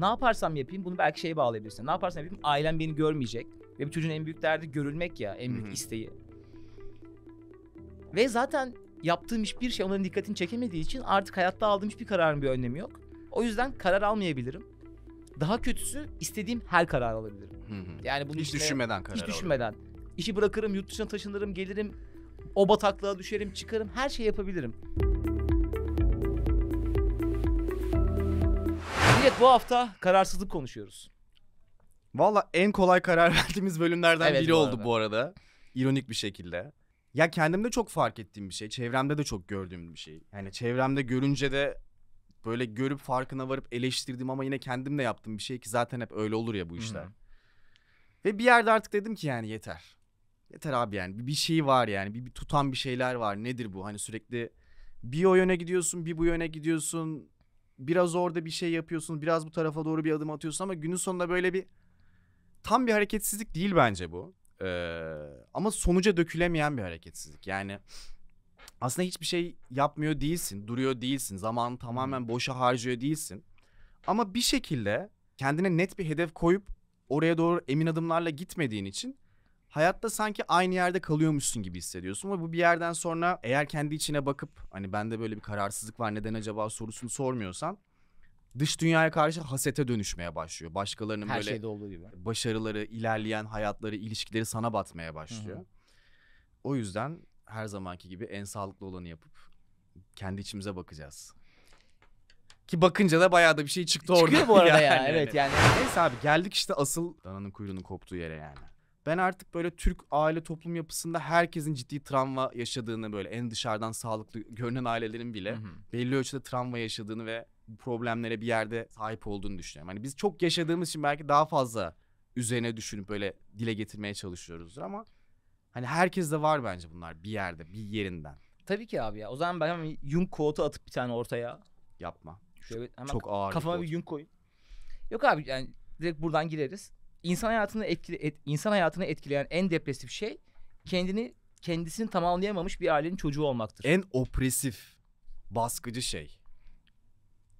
Ne yaparsam yapayım bunu belki şeye bağlayabilirsin. Ne yaparsam yapayım ailem beni görmeyecek. Ve bir çocuğun en büyük derdi görülmek ya en büyük Hı-hı. isteği. Ve zaten yaptığım hiçbir şey onların dikkatini çekemediği için artık hayatta aldığım hiçbir kararın bir önlemi yok. O yüzden karar almayabilirim. Daha kötüsü istediğim her karar alabilirim. Hı-hı. Yani bunu hiç içine, düşünmeden karar Hiç düşünmeden. Alırım. İşi bırakırım, yurt dışına taşınırım, gelirim. O bataklığa düşerim, çıkarım. Her şeyi yapabilirim. Millet bu hafta kararsızlık konuşuyoruz. Valla en kolay karar verdiğimiz bölümlerden Evet, biri bu oldu bu arada. İronik bir şekilde. Ya kendimde çok fark ettiğim bir şey. Çevremde de çok gördüğüm bir şey. Yani çevremde görünce de böyle görüp farkına varıp eleştirdim ama yine kendim de yaptığım bir şey ki zaten hep öyle olur ya bu işler. hı. Ve bir yerde artık dedim ki yani yeter. Yeter abi yani bir, bir şey var yani bir, bir tutan bir şeyler var. Nedir bu? Hani sürekli bir o yöne gidiyorsun, bir bu yöne gidiyorsun biraz orada bir şey yapıyorsun, biraz bu tarafa doğru bir adım atıyorsun ama günün sonunda böyle bir tam bir hareketsizlik değil bence bu. Ee, ama sonuca dökülemeyen bir hareketsizlik. Yani aslında hiçbir şey yapmıyor değilsin, duruyor değilsin, zamanı tamamen boşa harcıyor değilsin. Ama bir şekilde kendine net bir hedef koyup oraya doğru emin adımlarla gitmediğin için hayatta sanki aynı yerde kalıyormuşsun gibi hissediyorsun ve bu bir yerden sonra eğer kendi içine bakıp hani bende böyle bir kararsızlık var neden acaba sorusunu sormuyorsan dış dünyaya karşı hasete dönüşmeye başlıyor. Başkalarının Her böyle şeyde olduğu gibi. başarıları, ilerleyen hayatları, ilişkileri sana batmaya başlıyor. Hı-hı. O yüzden her zamanki gibi en sağlıklı olanı yapıp kendi içimize bakacağız. Ki bakınca da bayağı da bir şey çıktı Çıkıyor orada. Çıkıyor bu arada yani, ya. Hani. Evet yani. Neyse abi geldik işte asıl dananın kuyruğunun koptuğu yere yani. Ben artık böyle Türk aile toplum yapısında herkesin ciddi travma yaşadığını böyle en dışarıdan sağlıklı görünen ailelerin bile hı hı. belli ölçüde travma yaşadığını ve problemlere bir yerde sahip olduğunu düşünüyorum. Hani biz çok yaşadığımız için belki daha fazla üzerine düşünüp böyle dile getirmeye çalışıyoruzdur ama hani herkes de var bence bunlar bir yerde, bir yerinden. Tabii ki abi ya. O zaman ben Jung quote'u atıp bir tane ortaya. Yapma. Şöyle hemen çok ağır. Kafama bir, bir koy Yok abi yani direkt buradan gireriz insan hayatını etkili et, insan hayatını etkileyen en depresif şey kendini kendisini tamamlayamamış bir ailenin çocuğu olmaktır. En opresif, baskıcı şey.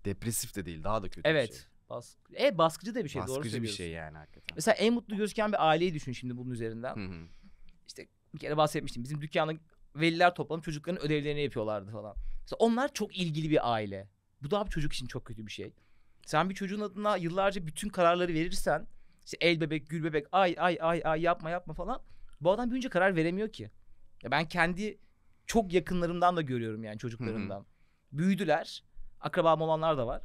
Depresif de değil, daha da kötü evet. bir şey. Bas e baskıcı da bir şey, baskıcı doğru söylüyorsun. Baskıcı bir şey yani hakikaten. Mesela en mutlu gözüken bir aileyi düşün şimdi bunun üzerinden. Hı hı. İşte bir kere bahsetmiştim. Bizim dükkanın veliler toplanıp çocukların ödevlerini yapıyorlardı falan. Mesela onlar çok ilgili bir aile. Bu da abi çocuk için çok kötü bir şey. Sen bir çocuğun adına yıllarca bütün kararları verirsen işte el bebek, gül bebek, ay ay ay ay yapma yapma falan. Bu adam büyünce karar veremiyor ki. Ya ben kendi çok yakınlarımdan da görüyorum yani çocuklarımdan. Hı-hı. Büyüdüler. Akrabam olanlar da var.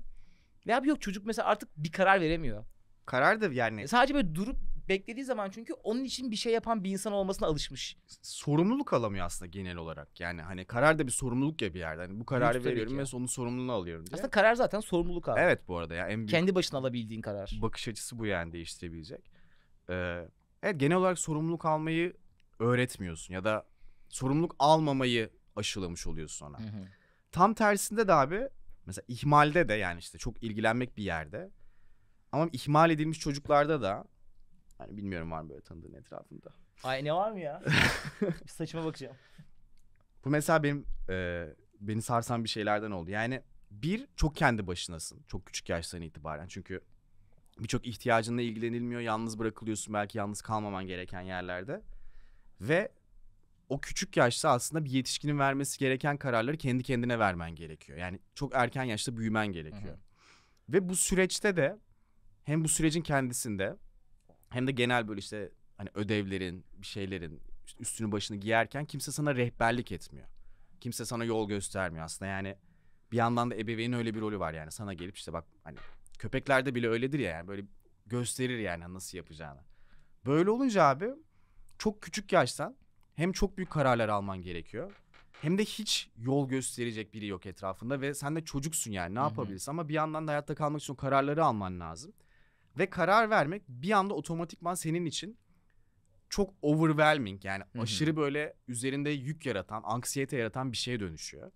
Ve abi yok çocuk mesela artık bir karar veremiyor. Karar da yani. Sadece böyle durup beklediği zaman çünkü onun için bir şey yapan bir insan olmasına alışmış. Sorumluluk alamıyor aslında genel olarak. Yani hani karar da bir sorumluluk ya bir yerde. Hani bu kararı Tabii veriyorum ve onun sorumluluğunu alıyorum diye. Aslında karar zaten sorumluluk abi. Evet bu arada ya en büyük kendi başına alabildiğin karar. Bakış açısı bu yani değiştirebilecek. Ee, evet genel olarak sorumluluk almayı öğretmiyorsun ya da sorumluluk almamayı aşılamış oluyorsun ona. Tam tersinde de abi mesela ihmalde de yani işte çok ilgilenmek bir yerde ama ihmal edilmiş çocuklarda da yani bilmiyorum var mı böyle tanıdığın etrafında. Ay ne var mı ya? bir saçıma bakacağım. Bu mesela benim e, beni sarsan bir şeylerden oldu. Yani bir çok kendi başınasın çok küçük yaştan itibaren. Çünkü birçok ihtiyacınla ilgilenilmiyor. Yalnız bırakılıyorsun belki yalnız kalmaman gereken yerlerde. Ve o küçük yaşta aslında bir yetişkinin vermesi gereken kararları kendi kendine vermen gerekiyor. Yani çok erken yaşta büyümen gerekiyor. Hı hı. Ve bu süreçte de hem bu sürecin kendisinde hem de genel böyle işte hani ödevlerin, bir şeylerin üstünü başını giyerken kimse sana rehberlik etmiyor. Kimse sana yol göstermiyor aslında yani bir yandan da ebeveynin öyle bir rolü var yani sana gelip işte bak hani köpeklerde bile öyledir ya yani böyle gösterir yani nasıl yapacağını. Böyle olunca abi çok küçük yaştan hem çok büyük kararlar alman gerekiyor hem de hiç yol gösterecek biri yok etrafında ve sen de çocuksun yani ne yapabilirsin ama bir yandan da hayatta kalmak için o kararları alman lazım. Ve karar vermek bir anda otomatikman senin için çok overwhelming yani Hı-hı. aşırı böyle üzerinde yük yaratan, anksiyete yaratan bir şeye dönüşüyor.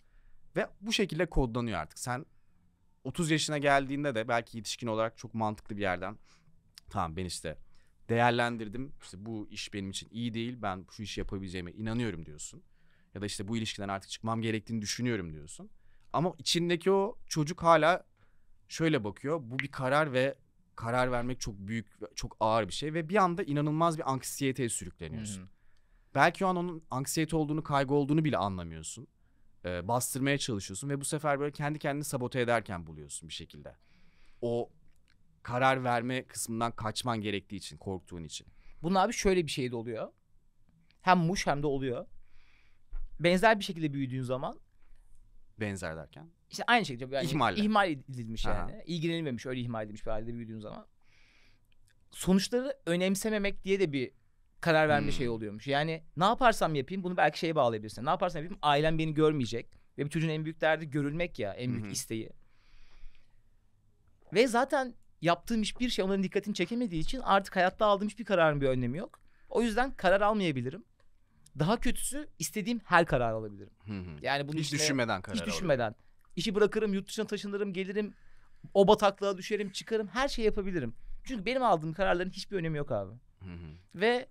Ve bu şekilde kodlanıyor artık. Sen 30 yaşına geldiğinde de belki yetişkin olarak çok mantıklı bir yerden tamam ben işte değerlendirdim. İşte bu iş benim için iyi değil. Ben şu işi yapabileceğime inanıyorum diyorsun. Ya da işte bu ilişkiden artık çıkmam gerektiğini düşünüyorum diyorsun. Ama içindeki o çocuk hala şöyle bakıyor. Bu bir karar ve karar vermek çok büyük, çok ağır bir şey ve bir anda inanılmaz bir anksiyeteye sürükleniyorsun. Hı hı. Belki o an onun anksiyete olduğunu, kaygı olduğunu bile anlamıyorsun. E, bastırmaya çalışıyorsun ve bu sefer böyle kendi kendini sabote ederken buluyorsun bir şekilde. O karar verme kısmından kaçman gerektiği için, korktuğun için. Bunun abi şöyle bir şey de oluyor. Hem muş hem de oluyor. Benzer bir şekilde büyüdüğün zaman. Benzer derken? İşte aynı şekilde yani İhmalle. ihmal edilmiş Aha. yani. İlgilenilmemiş öyle ihmal edilmiş bir halde büyüdüğün zaman. Sonuçları önemsememek diye de bir karar verme hmm. şey oluyormuş. Yani ne yaparsam yapayım bunu belki şeye bağlayabilirsin. Ne yaparsam yapayım ailem beni görmeyecek. Ve bir çocuğun en büyük derdi görülmek ya en büyük hmm. isteği. Ve zaten yaptığım hiçbir şey onların dikkatini çekemediği için artık hayatta aldığım hiçbir kararın bir önlemi yok. O yüzden karar almayabilirim. Daha kötüsü istediğim her karar alabilirim. Hı hı. Yani bunu hiç düşünmeden karar Hiç düşünmeden. Alabilirim. İşi bırakırım, yurt dışına taşınırım, gelirim. O bataklığa düşerim, çıkarım. Her şeyi yapabilirim. Çünkü benim aldığım kararların hiçbir önemi yok abi. Hı hı. Ve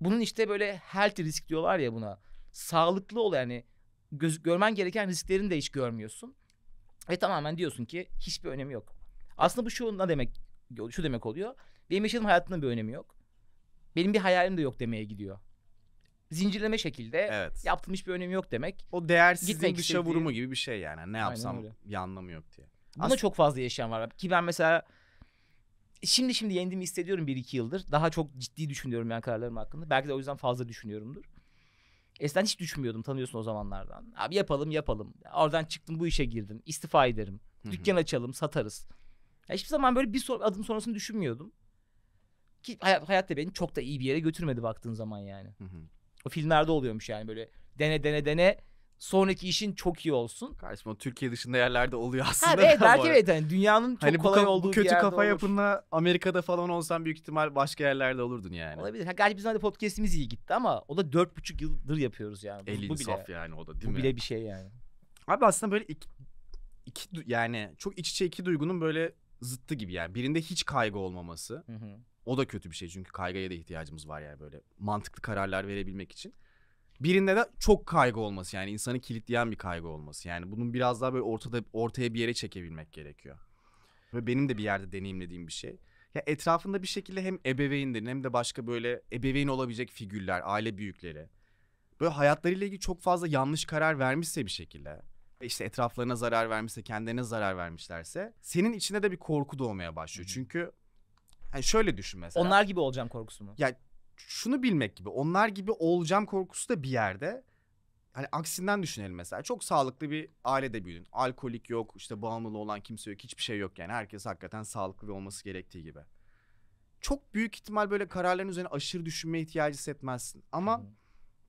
bunun işte böyle health risk diyorlar ya buna. Sağlıklı ol yani göz, görmen gereken risklerini de hiç görmüyorsun. Ve tamamen diyorsun ki hiçbir önemi yok. Aslında bu şu ne demek şu demek oluyor. Benim yaşadığım hayatımda bir önemi yok. Benim bir hayalim de yok demeye gidiyor zincirleme şekilde evet. yaptım hiçbir önemi yok demek. O değersizliğin Gitmek dışa vurumu gibi bir şey yani. Ne yapsam bir anlamı yok diye. Bunda Aslında... çok fazla yaşayan var. Ki ben mesela şimdi şimdi yendiğimi hissediyorum bir iki yıldır. Daha çok ciddi düşünüyorum yani kararlarım hakkında. Belki de o yüzden fazla düşünüyorumdur. Eskiden hiç düşünmüyordum tanıyorsun o zamanlardan. Abi yapalım yapalım. Oradan çıktım bu işe girdim. İstifa ederim. Dükkan açalım satarız. Ya hiçbir zaman böyle bir adım sonrasını düşünmüyordum. Ki hay- hayat da beni çok da iyi bir yere götürmedi baktığın zaman yani. Hı hı. O filmlerde oluyormuş yani böyle dene dene dene sonraki işin çok iyi olsun. Karşıma Türkiye dışında yerlerde oluyor aslında. Ha, evet belki evet hani dünyanın çok hani kolay bu, olduğu bu kötü bir yerde kafa olur. yapınla Amerika'da falan olsan büyük ihtimal başka yerlerde olurdun yani. Olabilir. Ha, gerçi bizim hani podcastimiz iyi gitti ama o da dört buçuk yıldır yapıyoruz yani. Elin bu, insaf bile, yani o da değil bu mi? Bu bile bir şey yani. Abi aslında böyle iki, iki yani çok iç içe iki duygunun böyle zıttı gibi yani. Birinde hiç kaygı olmaması. Hı hı. O da kötü bir şey çünkü kaygıya da ihtiyacımız var yani böyle mantıklı kararlar verebilmek için. Birinde de çok kaygı olması yani insanı kilitleyen bir kaygı olması. Yani bunun biraz daha böyle ortada ortaya bir yere çekebilmek gerekiyor. Ve benim de bir yerde deneyimlediğim bir şey. Ya etrafında bir şekilde hem ebeveynlerin hem de başka böyle ebeveyn olabilecek figürler, aile büyükleri. Böyle hayatlarıyla ilgili çok fazla yanlış karar vermişse bir şekilde işte etraflarına zarar vermişse, kendilerine zarar vermişlerse senin içinde de bir korku doğmaya başlıyor. Hı-hı. Çünkü yani şöyle düşün mesela. Onlar gibi olacağım korkusu mu? Ya şunu bilmek gibi. Onlar gibi olacağım korkusu da bir yerde. Hani aksinden düşünelim mesela. Çok sağlıklı bir ailede büyüdün. Alkolik yok, işte bağımlı olan kimse yok, hiçbir şey yok yani. Herkes hakikaten sağlıklı bir olması gerektiği gibi. Çok büyük ihtimal böyle kararların üzerine aşırı düşünme ihtiyacı hissetmezsin. Ama hmm.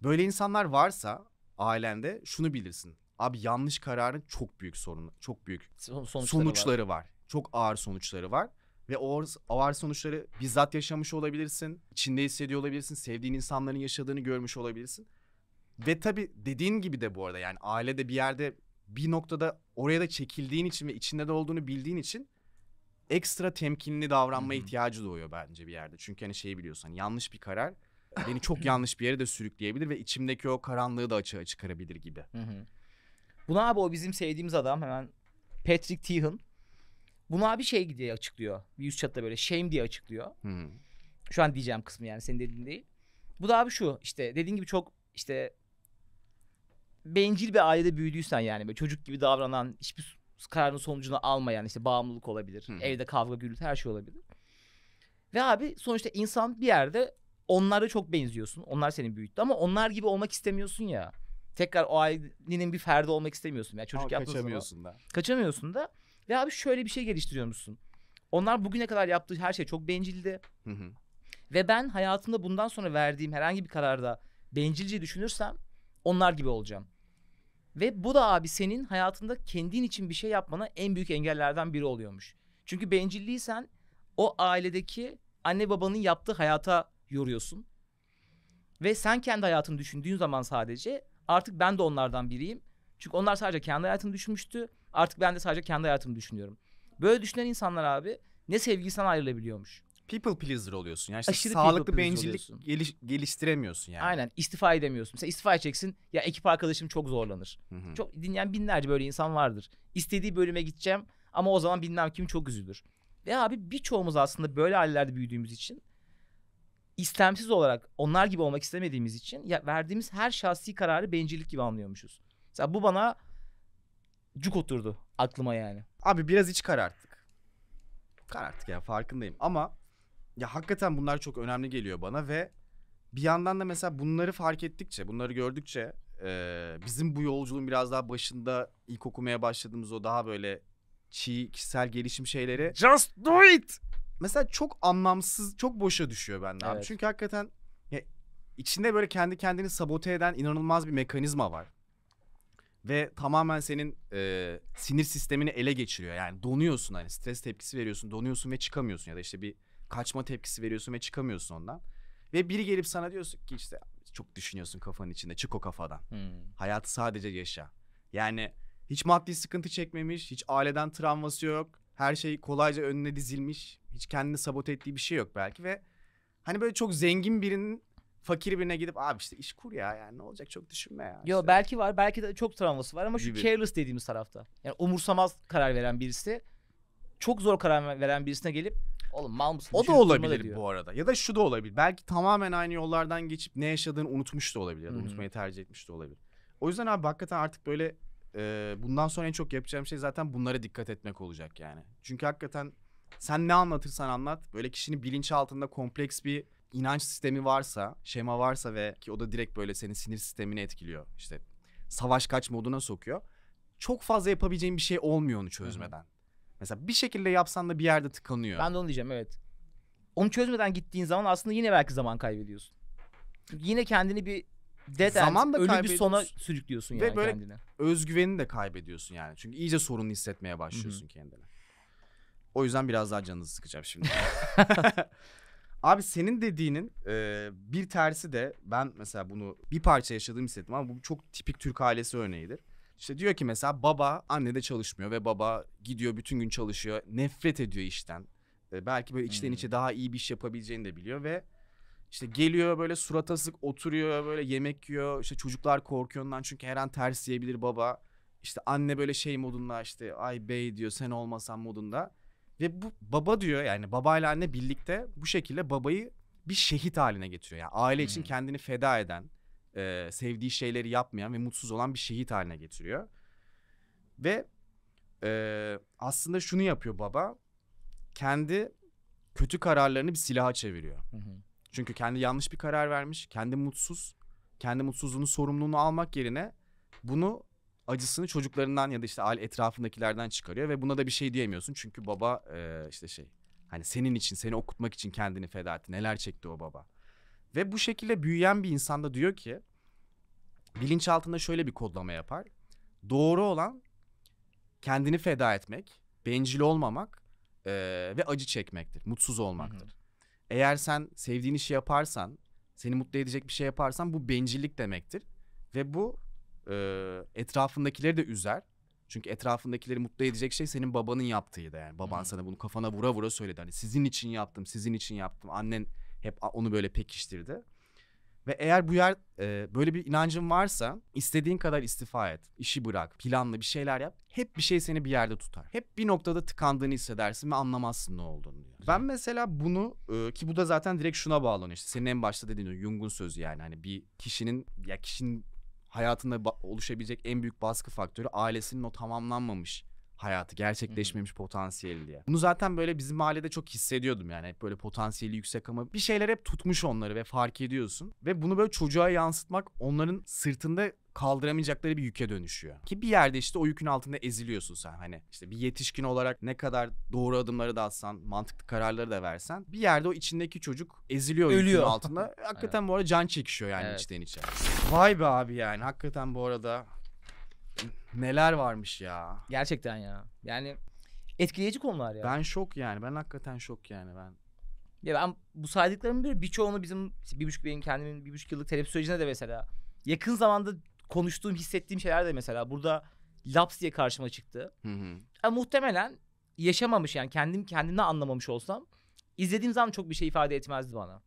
böyle insanlar varsa ailende şunu bilirsin. Abi yanlış kararın çok büyük sorunu, çok büyük Son, sonuçları, sonuçları var. var. Çok ağır sonuçları var ve o ağır sonuçları bizzat yaşamış olabilirsin. İçinde hissediyor olabilirsin. Sevdiğin insanların yaşadığını görmüş olabilirsin. Ve tabii dediğin gibi de bu arada yani ailede bir yerde bir noktada oraya da çekildiğin için ve içinde de olduğunu bildiğin için ekstra temkinli davranma ihtiyacı doğuyor bence bir yerde. Çünkü hani şeyi biliyorsun hani yanlış bir karar beni çok yanlış bir yere de sürükleyebilir ve içimdeki o karanlığı da açığa çıkarabilir gibi. Buna abi o bizim sevdiğimiz adam hemen Patrick Tehan. Bunu abi şey diye açıklıyor. Bir üst çatıda böyle shame diye açıklıyor. Hmm. Şu an diyeceğim kısmı yani senin dediğin değil. Bu da abi şu işte dediğin gibi çok işte bencil bir ailede büyüdüysen yani böyle çocuk gibi davranan hiçbir kararın sonucunu almayan işte bağımlılık olabilir. Hmm. Evde kavga gürültü her şey olabilir. Ve abi sonuçta insan bir yerde onlara çok benziyorsun. Onlar seni büyüttü ama onlar gibi olmak istemiyorsun ya. Tekrar o ailenin bir ferdi olmak istemiyorsun. Yani çocuk ama yapmasını. Kaçamıyorsun da. Kaçamıyorsun da. Ve abi şöyle bir şey geliştiriyormuşsun. Onlar bugüne kadar yaptığı her şey çok bencildi. Hı hı. Ve ben hayatımda bundan sonra verdiğim herhangi bir kararda bencilce düşünürsem onlar gibi olacağım. Ve bu da abi senin hayatında kendin için bir şey yapmana en büyük engellerden biri oluyormuş. Çünkü bencilliysen o ailedeki anne babanın yaptığı hayata yoruyorsun. Ve sen kendi hayatını düşündüğün zaman sadece artık ben de onlardan biriyim. Çünkü onlar sadece kendi hayatını düşünmüştü Artık ben de sadece kendi hayatımı düşünüyorum. Böyle düşünen insanlar abi ne sevgisinden ayrılabiliyormuş. People pleaser oluyorsun. Yani işte Aşırı sağlıklı bencillik geliş, geliştiremiyorsun yani. Aynen istifa edemiyorsun. Mesela istifa edeceksin ya ekip arkadaşım çok zorlanır. Hı hı. Çok dinleyen binlerce böyle insan vardır. İstediği bölüme gideceğim ama o zaman bilmem kim çok üzülür. Ve abi birçoğumuz aslında böyle ailelerde büyüdüğümüz için istemsiz olarak onlar gibi olmak istemediğimiz için ya verdiğimiz her şahsi kararı bencillik gibi anlıyormuşuz. Mesela bu bana cuk oturdu aklıma yani. Abi biraz iç kararttık. Kararttık ya farkındayım ama ya hakikaten bunlar çok önemli geliyor bana ve bir yandan da mesela bunları fark ettikçe, bunları gördükçe e, bizim bu yolculuğun biraz daha başında ilk okumaya başladığımız o daha böyle çiğ kişisel gelişim şeyleri. Just do it! Mesela çok anlamsız, çok boşa düşüyor bende evet. abi. Çünkü hakikaten ya, içinde böyle kendi kendini sabote eden inanılmaz bir mekanizma var ve tamamen senin e, sinir sistemini ele geçiriyor. Yani donuyorsun hani stres tepkisi veriyorsun, donuyorsun ve çıkamıyorsun ya da işte bir kaçma tepkisi veriyorsun ve çıkamıyorsun ondan. Ve biri gelip sana diyorsun ki işte çok düşünüyorsun kafanın içinde çık o kafadan. Hmm. Hayatı sadece yaşa. Yani hiç maddi sıkıntı çekmemiş, hiç aileden travması yok. Her şey kolayca önüne dizilmiş. Hiç kendini sabote ettiği bir şey yok belki ve hani böyle çok zengin birinin fakir birine gidip abi işte iş kur ya yani ne olacak çok düşünme ya. Yo işte. belki var belki de çok travması var ama şu Gibi. careless dediğimiz tarafta. Yani umursamaz karar veren birisi çok zor karar veren birisine gelip oğlum mal mısın? O da olabilir bu arada. Ya da şu da olabilir. Belki tamamen aynı yollardan geçip ne yaşadığını unutmuş da olabilir. Hmm. Unutmayı tercih etmiş de olabilir. O yüzden abi hakikaten artık böyle e, bundan sonra en çok yapacağım şey zaten bunlara dikkat etmek olacak yani. Çünkü hakikaten sen ne anlatırsan anlat böyle kişinin bilinç altında kompleks bir inanç sistemi varsa, şema varsa ve ki o da direkt böyle senin sinir sistemini etkiliyor. İşte savaş kaç moduna sokuyor. Çok fazla yapabileceğin bir şey olmuyor onu çözmeden. Hı-hı. Mesela bir şekilde yapsan da bir yerde tıkanıyor. Ben de onu diyeceğim evet. Onu çözmeden gittiğin zaman aslında yine belki zaman kaybediyorsun. Çünkü yine kendini bir dead zaman end, ölü bir sona sürüklüyorsun Ve yani böyle kendini. özgüvenini de kaybediyorsun yani. Çünkü iyice sorunlu hissetmeye başlıyorsun Hı-hı. kendini. O yüzden biraz daha canınızı sıkacağım şimdi. Abi senin dediğinin e, bir tersi de ben mesela bunu bir parça yaşadığımı hissettim ama bu çok tipik Türk ailesi örneğidir. İşte diyor ki mesela baba anne de çalışmıyor ve baba gidiyor bütün gün çalışıyor. Nefret ediyor işten. E, belki böyle içten hmm. içe daha iyi bir iş yapabileceğini de biliyor ve işte geliyor böyle surat asık oturuyor böyle yemek yiyor. İşte çocuklar korkuyor ondan çünkü her an ters yiyebilir baba. İşte anne böyle şey modunda işte ay bey diyor sen olmasan modunda. Ve bu baba diyor yani babayla anne birlikte bu şekilde babayı bir şehit haline getiriyor. Yani aile için hmm. kendini feda eden, e, sevdiği şeyleri yapmayan ve mutsuz olan bir şehit haline getiriyor. Ve e, aslında şunu yapıyor baba. Kendi kötü kararlarını bir silaha çeviriyor. Hı Çünkü kendi yanlış bir karar vermiş. Kendi mutsuz. Kendi mutsuzluğunun sorumluluğunu almak yerine bunu acısını çocuklarından ya da işte aile etrafındakilerden çıkarıyor ve buna da bir şey diyemiyorsun. Çünkü baba e, işte şey hani senin için seni okutmak için kendini feda etti. Neler çekti o baba. Ve bu şekilde büyüyen bir insanda diyor ki bilinçaltında şöyle bir kodlama yapar. Doğru olan kendini feda etmek, bencil olmamak e, ve acı çekmektir. Mutsuz olmaktır. Hı hı. Eğer sen sevdiğin işi yaparsan, seni mutlu edecek bir şey yaparsan bu bencillik demektir. Ve bu e, etrafındakileri de üzer. Çünkü etrafındakileri mutlu edecek şey senin babanın yaptığıydı yani. Baban hmm. sana bunu kafana vura vura söyledi. Hani sizin için yaptım, sizin için yaptım. Annen hep onu böyle pekiştirdi. Ve eğer bu yer e, böyle bir inancın varsa istediğin kadar istifa et, işi bırak, planla bir şeyler yap. Hep bir şey seni bir yerde tutar. Hep bir noktada tıkandığını hissedersin ve anlamazsın ne olduğunu diyor. Ben mesela bunu e, ki bu da zaten direkt şuna bağlanıyor. İşte senin en başta dediğin o Jung'un sözü yani hani bir kişinin ya kişinin hayatında oluşabilecek en büyük baskı faktörü ailesinin o tamamlanmamış hayatı gerçekleşmemiş hı potansiyeli diye. Bunu zaten böyle bizim mahallede çok hissediyordum yani hep böyle potansiyeli yüksek ama bir şeyler hep tutmuş onları ve fark ediyorsun ve bunu böyle çocuğa yansıtmak onların sırtında kaldıramayacakları bir yüke dönüşüyor. Ki bir yerde işte o yükün altında eziliyorsun sen hani. işte bir yetişkin olarak ne kadar doğru adımları da atsan, mantıklı kararları da versen bir yerde o içindeki çocuk eziliyor Ölüyor. yükün altında. Hakikaten evet. bu arada can çekişiyor yani evet. içten içe. Vay be abi yani hakikaten bu arada Neler varmış ya. Gerçekten ya. Yani etkileyici konular ya. Ben şok yani. Ben hakikaten şok yani ben. Ya ben bu saydıklarımın bir birçoğunu bizim bir buçuk benim kendimin bir buçuk yıllık terapi sürecine de mesela yakın zamanda konuştuğum hissettiğim şeyler de mesela burada laps diye karşıma çıktı. Hı hı. Yani muhtemelen yaşamamış yani kendim kendimden anlamamış olsam izlediğim zaman çok bir şey ifade etmezdi bana.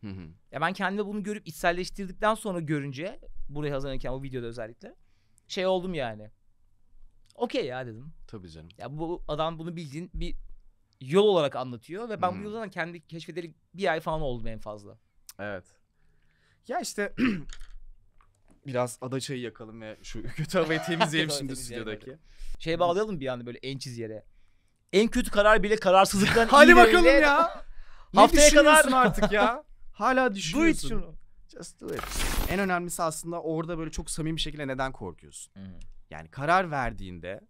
Hı hı. Ya ben kendime bunu görüp içselleştirdikten sonra görünce buraya hazırlanırken o videoda özellikle şey oldum yani. Okey ya dedim. Tabii canım. Ya bu adam bunu bildiğin bir yol olarak anlatıyor ve ben hmm. bu yoldan kendi keşfedeli bir ay falan oldum en fazla. Evet. Ya işte biraz adaçayı yakalım ve şu kötü havayı temizleyelim şimdi stüdyodaki. Şey bağlayalım bir anda böyle en çiz yere. En kötü karar bile kararsızlıktan Hadi bakalım ya. Haftaya kadar artık ya. Hala düşünüyorsun. Duy şunu. Just do it. En önemlisi aslında orada böyle çok samimi şekilde neden korkuyorsun. Hı Yani karar verdiğinde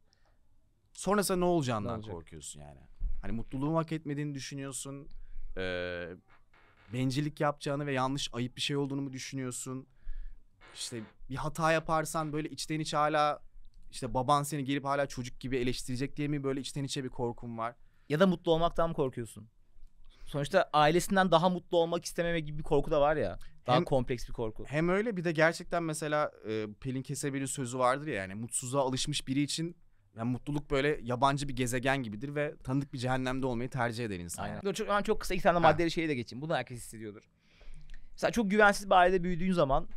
sonrasında ne olacağından ne korkuyorsun yani. Hani mutluluğu hak etmediğini düşünüyorsun. Ee, bencillik yapacağını ve yanlış ayıp bir şey olduğunu mu düşünüyorsun? İşte bir hata yaparsan böyle içten içe hala işte baban seni gelip hala çocuk gibi eleştirecek diye mi böyle içten içe bir korkun var? Ya da mutlu olmaktan mı korkuyorsun? Sonuçta ailesinden daha mutlu olmak istememe gibi bir korku da var ya. Daha hem, kompleks bir korku. Hem öyle bir de gerçekten mesela e, Pelin Kesebeli sözü vardır ya yani mutsuzluğa alışmış biri için yani mutluluk böyle yabancı bir gezegen gibidir ve tanıdık bir cehennemde olmayı tercih eder insan. Aynen. Yani. Çok, ben çok kısa iki tane maddeli şeyi de geçeyim. Bunu herkes hissediyordur. Mesela çok güvensiz bir ailede büyüdüğün zaman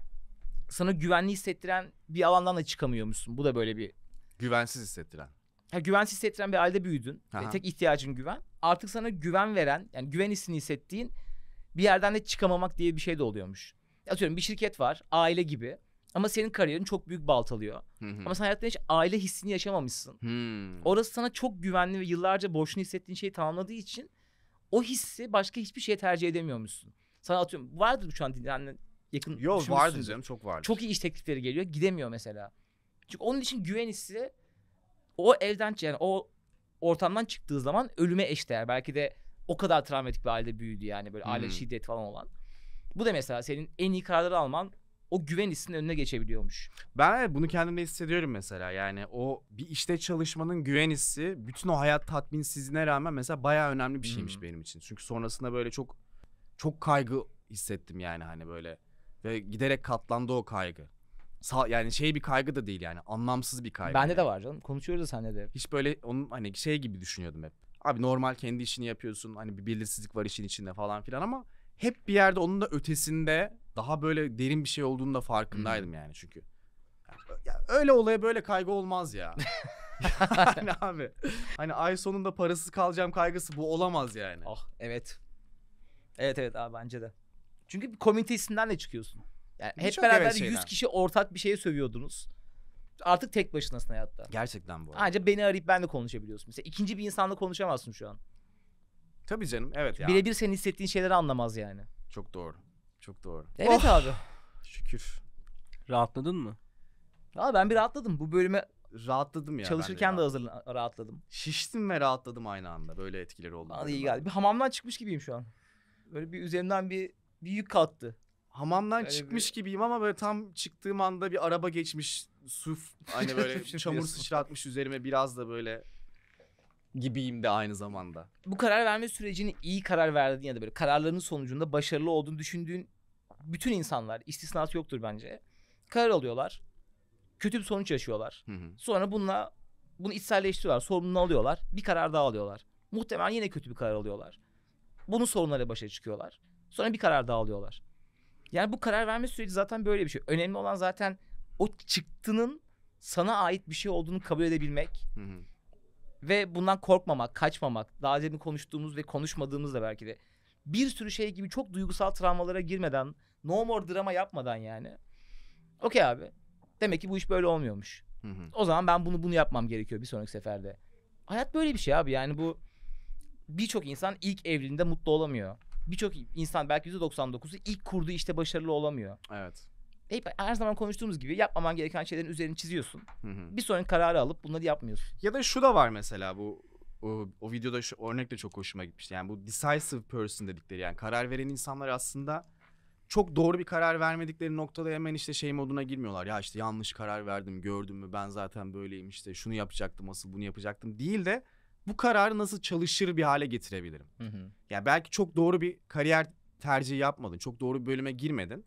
sana güvenli hissettiren bir alandan da çıkamıyormuşsun. Bu da böyle bir... Güvensiz hissettiren. Yani güvensiz hissettiren bir halde büyüdün. Aha. Tek ihtiyacın güven. Artık sana güven veren yani güven hissini hissettiğin bir yerden de çıkamamak diye bir şey de oluyormuş. Atıyorum bir şirket var aile gibi ama senin kariyerin çok büyük baltalıyor. hı Ama sen hayatta hiç aile hissini yaşamamışsın. Orası sana çok güvenli ve yıllarca boşluğunu hissettiğin şeyi tamamladığı için o hissi başka hiçbir şeye tercih edemiyormuşsun. Sana atıyorum vardır şu an yani yakın Yok vardı canım çok vardı. Çok iyi iş teklifleri geliyor gidemiyor mesela. Çünkü onun için güven hissi o evden yani o ortamdan çıktığı zaman ölüme eşdeğer. Belki de o kadar travmatik bir halde büyüdü yani böyle hmm. aile şiddet falan olan. Bu da mesela senin en iyi kararları alman o güven hissinin önüne geçebiliyormuş. Ben bunu kendimde hissediyorum mesela. Yani o bir işte çalışmanın güven hissi bütün o hayat tatminsizliğine rağmen mesela bayağı önemli bir şeymiş hmm. benim için. Çünkü sonrasında böyle çok çok kaygı hissettim yani hani böyle ve giderek katlandı o kaygı. Sa yani şey bir kaygı da değil yani anlamsız bir kaygı. Bende yani. de var canım. Konuşuyoruz da seninle de. Hiç böyle onun hani şey gibi düşünüyordum hep. Abi normal kendi işini yapıyorsun. Hani bir belirsizlik var işin içinde falan filan ama hep bir yerde onun da ötesinde daha böyle derin bir şey olduğunu da farkındaydım hmm. yani çünkü. Ya öyle olaya böyle kaygı olmaz ya. yani abi. Hani ay sonunda parasız kalacağım kaygısı bu olamaz yani. Ah evet. Evet evet abi bence de. Çünkü bir komünitesinden de çıkıyorsun. Yani hep Birçok beraber 100 kişi ortak bir şeye sövüyordunuz artık tek başınasın hayatta. Gerçekten bu arada. Ancak beni arayıp benle konuşabiliyorsun. Mesela ikinci bir insanla konuşamazsın şu an. Tabii canım evet ya. Birebir senin hissettiğin şeyleri anlamaz yani. Çok doğru. Çok doğru. Evet oh. abi. Şükür. Rahatladın mı? Abi ben bir rahatladım. Bu bölüme rahatladım ya. Çalışırken de hazır rahatladım. Şiştim ve rahatladım aynı anda. Böyle etkiler oldu. Bana iyi geldi. Bir hamamdan çıkmış gibiyim şu an. Böyle bir üzerimden bir, bir yük kalktı. Hamamdan Öyle çıkmış bir... gibiyim ama böyle tam çıktığım anda bir araba geçmiş su hani böyle çamur sıçratmış üzerime biraz da böyle gibiyim de aynı zamanda. Bu karar verme sürecini iyi karar verdiğin ya da böyle kararlarının sonucunda başarılı olduğunu düşündüğün bütün insanlar istisnası yoktur bence. Karar alıyorlar. Kötü bir sonuç yaşıyorlar. Hı hı. Sonra bununla bunu içselleştiriyorlar. Sorumluluğunu alıyorlar. Bir karar daha alıyorlar. Muhtemelen yine kötü bir karar alıyorlar. Bunun sorunlarıyla başa çıkıyorlar. Sonra bir karar daha alıyorlar. Yani bu karar verme süreci zaten böyle bir şey. Önemli olan zaten o çıktının sana ait bir şey olduğunu kabul edebilmek. Hı hı. Ve bundan korkmamak, kaçmamak. Daha demin konuştuğumuz ve konuşmadığımız da belki de. Bir sürü şey gibi çok duygusal travmalara girmeden, no more drama yapmadan yani. Okey abi. Demek ki bu iş böyle olmuyormuş. Hı hı. O zaman ben bunu bunu yapmam gerekiyor bir sonraki seferde. Hayat böyle bir şey abi. Yani bu birçok insan ilk evliliğinde mutlu olamıyor. Birçok insan belki %99'u ilk kurduğu işte başarılı olamıyor. Evet hep her zaman konuştuğumuz gibi yapmaman gereken şeylerin üzerini çiziyorsun. Hı hı. Bir sonraki kararı alıp bunları yapmıyorsun. Ya da şu da var mesela bu o, o videoda şu örnek de çok hoşuma gitmişti. Yani bu decisive person dedikleri yani karar veren insanlar aslında çok doğru bir karar vermedikleri noktada hemen işte şey moduna girmiyorlar. Ya işte yanlış karar verdim gördüm mü ben zaten böyleyim işte şunu yapacaktım asıl bunu yapacaktım değil de bu kararı nasıl çalışır bir hale getirebilirim. Hı hı. Yani belki çok doğru bir kariyer tercihi yapmadın çok doğru bir bölüme girmedin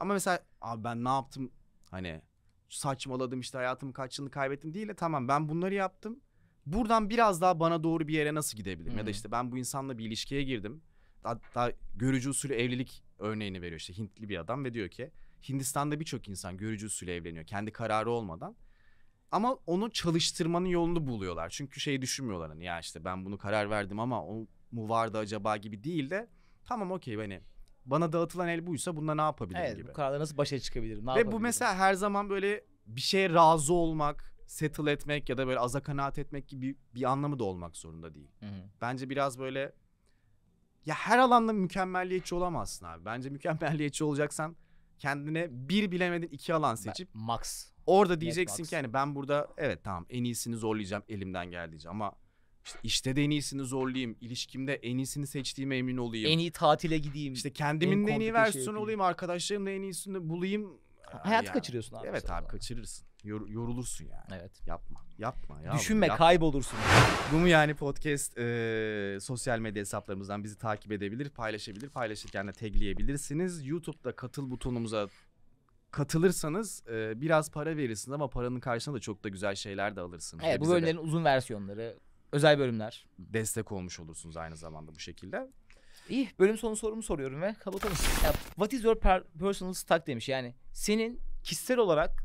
ama mesela abi ben ne yaptım hani saçmaladım işte hayatımı kaç yılını kaybettim değil de tamam ben bunları yaptım. Buradan biraz daha bana doğru bir yere nasıl gidebilirim? Hmm. Ya da hmm. işte ben bu insanla bir ilişkiye girdim. Hatta görücü usulü evlilik örneğini veriyor işte Hintli bir adam ve diyor ki Hindistan'da birçok insan görücü usulü evleniyor kendi kararı olmadan. Ama onu çalıştırmanın yolunu buluyorlar. Çünkü şey düşünmüyorlar hani ya işte ben bunu karar verdim ama o mu vardı acaba gibi değil de tamam okey hani bana dağıtılan el buysa bunda ne yapabilirim evet, gibi. Evet bu kararla nasıl başa çıkabilirim? Ne Ve bu mesela her zaman böyle bir şeye razı olmak, settle etmek ya da böyle aza kanaat etmek gibi bir anlamı da olmak zorunda değil. Hı hı. Bence biraz böyle ya her alanda mükemmelliyetçi olamazsın abi. Bence mükemmelliyetçi olacaksan kendine bir bilemedin iki alan seçip ben, max. Orada diyeceksin Net ki max. hani ben burada evet tamam en iyisini zorlayacağım elimden geldiğince ama işte işte de en iyisini zorlayayım. ilişkimde en iyisini seçtiğime emin olayım. En iyi tatile gideyim. işte kendimin en de en iyi komplike şey olayım. Arkadaşlarımın da en iyisini bulayım. Ha, Hayatı yani. kaçırıyorsun abi. Evet abi kaçırırsın. Yor- yorulursun yani. Evet. Yapma. Yapma ya. Düşünme Yapma. kaybolursun. Bu mu yani podcast e, sosyal medya hesaplarımızdan bizi takip edebilir, paylaşabilir. Paylaşırken de tagleyebilirsiniz. YouTube'da katıl butonumuza katılırsanız e, biraz para verirsiniz ama paranın karşılığında da çok da güzel şeyler de alırsınız. Evet bu bize de- bölümlerin uzun versiyonları özel bölümler. Destek olmuş olursunuz aynı zamanda bu şekilde. İyi bölüm sonu sorumu soruyorum ve kapatalım. Ya, what is your personal stuck demiş yani senin kişisel olarak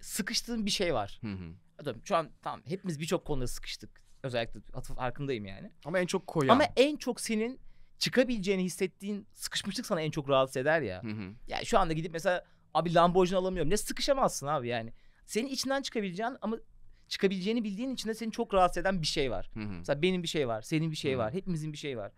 sıkıştığın bir şey var. Hı hı. şu an tamam hepimiz birçok konuda sıkıştık. Özellikle atıf arkındayım yani. Ama en çok koyan. Ama en çok senin çıkabileceğini hissettiğin sıkışmışlık sana en çok rahatsız eder ya. Hı hı. Yani şu anda gidip mesela abi Lamborghini alamıyorum. Ne sıkışamazsın abi yani. Senin içinden çıkabileceğin ama çıkabileceğini bildiğin içinde seni çok rahatsız eden bir şey var. Hı hı. Mesela benim bir şey var, senin bir şey hı. var, hepimizin bir şey var.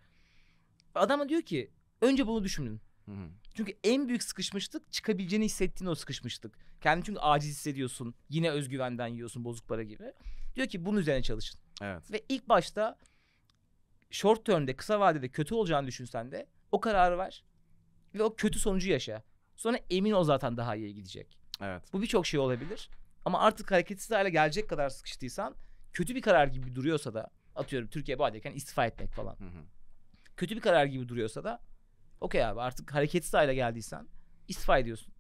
Adama diyor ki önce bunu düşünün. Hı hı. Çünkü en büyük sıkışmışlık çıkabileceğini hissettiğin o sıkışmışlık. Kendini çünkü aciz hissediyorsun. Yine özgüvenden yiyorsun bozuk para gibi. Diyor ki bunun üzerine çalışın. Evet. Ve ilk başta short term'de kısa vadede kötü olacağını düşünsen de o kararı ver ve o kötü sonucu yaşa. Sonra emin ol zaten daha iyi gidecek. Evet. Bu birçok şey olabilir. Ama artık hareketsiz hale gelecek kadar sıkıştıysan kötü bir karar gibi duruyorsa da atıyorum Türkiye bağdayken istifa etmek falan. Hı hı. Kötü bir karar gibi duruyorsa da okey abi artık hareketsiz hale geldiysen istifa ediyorsun.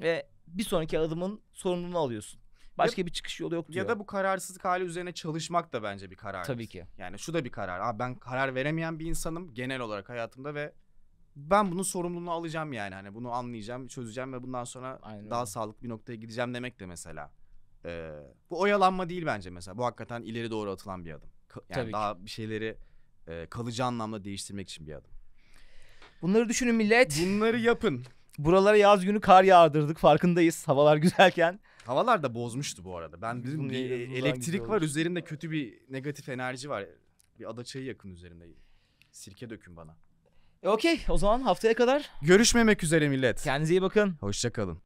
Ve bir sonraki adımın sorumluluğunu alıyorsun. Başka ya, bir çıkış yolu yok diyor. Ya da bu kararsızlık hali üzerine çalışmak da bence bir karar. Tabii ki. Yani şu da bir karar. Abi ben karar veremeyen bir insanım genel olarak hayatımda ve ben bunun sorumluluğunu alacağım yani. Hani bunu anlayacağım, çözeceğim ve bundan sonra Aynen. daha sağlıklı bir noktaya gideceğim demek de mesela. Ee, bu oyalanma değil bence mesela. Bu hakikaten ileri doğru atılan bir adım. Ka- yani Tabii daha ki. bir şeyleri e, kalıcı anlamda değiştirmek için bir adım. Bunları düşünün millet. Bunları yapın. Buralara yaz günü kar yağdırdık farkındayız havalar güzelken. Havalar da bozmuştu bu arada. Ben bizim bir elektrik var üzerinde kötü bir negatif enerji var. Bir adaçayı yakın üzerinde. Sirke dökün bana. E okey o zaman haftaya kadar. Görüşmemek üzere millet. Kendinize iyi bakın. Hoşçakalın.